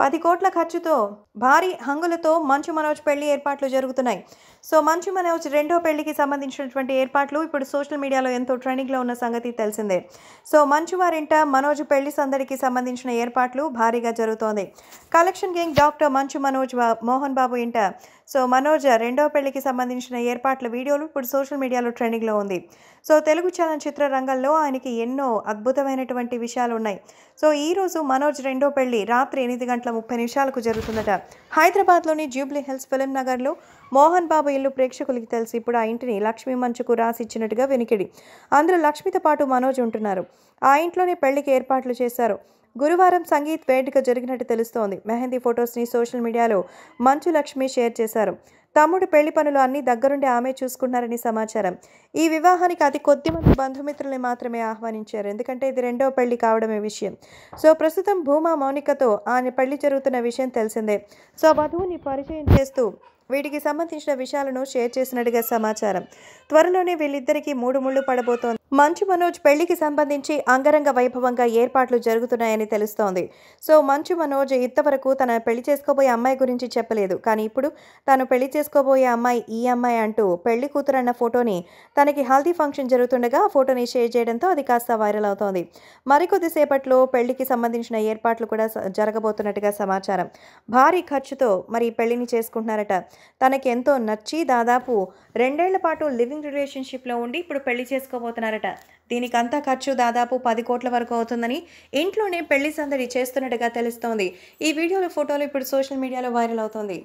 పది కోట్ల ఖర్చుతో భారీ హంగులతో మంచు మనోజ్ పెళ్లి ఏర్పాట్లు జరుగుతున్నాయి సో మంచు మనోజ్ రెండో పెళ్లికి సంబంధించినటువంటి ఏర్పాట్లు ఇప్పుడు సోషల్ మీడియాలో ఎంతో ట్రెండింగ్లో ఉన్న సంగతి తెలిసిందే సో మంచు వారింట మనోజ్ పెళ్లి సందడికి సంబంధించిన ఏర్పాట్లు భారీగా జరుగుతోంది కలెక్షన్ కింగ్ డాక్టర్ మంచు మనోజ్ మోహన్ బాబు ఇంట సో మనోజ రెండో పెళ్లికి సంబంధించిన ఏర్పాట్ల వీడియోలు ఇప్పుడు సోషల్ మీడియాలో ట్రెండింగ్లో ఉంది సో తెలుగు చలనచిత్ర రంగంలో ఆయనకి ఎన్నో అద్భుతమైనటువంటి విషయాలు ఉన్నాయి సో ఈరోజు మనోజ్ రెండో పెళ్లి రాత్రి ఎనిమిది గంటల ముప్పై నిమిషాలకు జరుగుతుందట హైదరాబాద్లోని జూబ్లీ హిల్స్ ఫిలిం నగర్లో మోహన్ బాబు ఇల్లు ప్రేక్షకులకి తెలిసి ఇప్పుడు ఆ ఇంటిని లక్ష్మీ మంచుకు రాసిచ్చినట్టుగా వెనికిడి అందులో లక్ష్మితో పాటు మనోజ్ ఉంటున్నారు ఆ ఇంట్లోనే పెళ్లికి ఏర్పాట్లు చేశారు గురువారం సంగీత్ వేడుక జరిగినట్టు తెలుస్తోంది మెహందీ ఫొటోస్ని సోషల్ మీడియాలో మంచు లక్ష్మి షేర్ చేశారు తమ్ముడు పెళ్లి పనులు అన్నీ దగ్గరుండి ఆమె చూసుకున్నారని సమాచారం ఈ వివాహానికి అతి కొద్ది మంది బంధుమిత్రుల్ని మాత్రమే ఆహ్వానించారు ఎందుకంటే ఇది రెండో పెళ్లి కావడమే విషయం సో ప్రస్తుతం భూమా మౌనికతో ఆయన పెళ్లి జరుగుతున్న విషయం తెలిసిందే సో వధువుని పరిచయం చేస్తూ వీటికి సంబంధించిన విషయాలను షేర్ చేసినట్టుగా సమాచారం త్వరలోనే వీళ్ళిద్దరికీ మూడు ముళ్ళు పడబోతోంది మంచు మనోజ్ పెళ్లికి సంబంధించి అంగరంగ వైభవంగా ఏర్పాట్లు జరుగుతున్నాయని తెలుస్తోంది సో మంచు మనోజ్ ఇంతవరకు తన పెళ్లి చేసుకోబోయే అమ్మాయి గురించి చెప్పలేదు కానీ ఇప్పుడు తను పెళ్లి చేసుకోబోయే అమ్మాయి ఈ అమ్మాయి అంటూ పెళ్లి కూతురన్న ఫోటోని తనకి హల్దీ ఫంక్షన్ జరుగుతుండగా ఆ ఫోటోని షేర్ చేయడంతో అది కాస్త వైరల్ అవుతోంది మరికొద్దిసేపట్లో పెళ్లికి సంబంధించిన ఏర్పాట్లు కూడా జరగబోతున్నట్టుగా సమాచారం భారీ ఖర్చుతో మరి పెళ్లిని చేసుకుంటున్నారట తనకెంతో నచ్చి దాదాపు రెండేళ్ల పాటు లివింగ్ రిలేషన్షిప్లో ఉండి ఇప్పుడు పెళ్లి చేసుకోబోతున్నారట దీనికంతా ఖర్చు దాదాపు పది కోట్ల వరకు అవుతుందని ఇంట్లోనే పెళ్లి సందడి చేస్తున్నట్టుగా తెలుస్తోంది ఈ వీడియోలు ఫోటోలు ఇప్పుడు సోషల్ మీడియాలో వైరల్ అవుతోంది